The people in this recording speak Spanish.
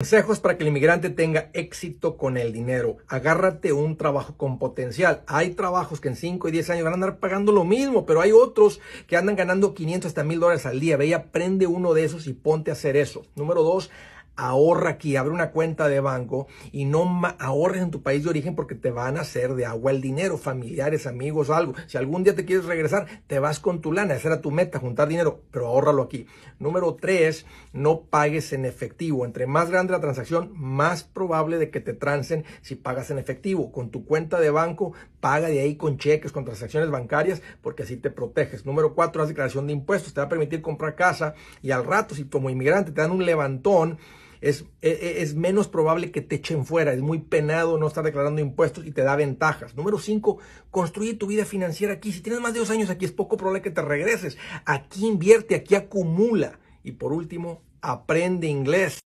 Consejos para que el inmigrante tenga éxito con el dinero. Agárrate un trabajo con potencial. Hay trabajos que en 5 y 10 años van a andar pagando lo mismo, pero hay otros que andan ganando 500 hasta 1000 dólares al día. Ve y aprende uno de esos y ponte a hacer eso. Número 2 ahorra aquí, abre una cuenta de banco y no ahorres en tu país de origen porque te van a hacer de agua el dinero, familiares, amigos, algo. Si algún día te quieres regresar, te vas con tu lana, esa era tu meta, juntar dinero, pero ahórralo aquí. Número tres, no pagues en efectivo. Entre más grande la transacción, más probable de que te trancen si pagas en efectivo. Con tu cuenta de banco, paga de ahí con cheques, con transacciones bancarias, porque así te proteges. Número cuatro, haz declaración de impuestos, te va a permitir comprar casa y al rato, si como inmigrante te dan un levantón, e, e, es, menos probable que te echen fuera, es muy penado no estar declarando impuestos y te da ventajas. Número 5, construye tu vida financiera aquí. Si tienes más de dos años aquí, es poco probable que te regreses. Aquí invierte, aquí acumula. Y por último, aprende inglés.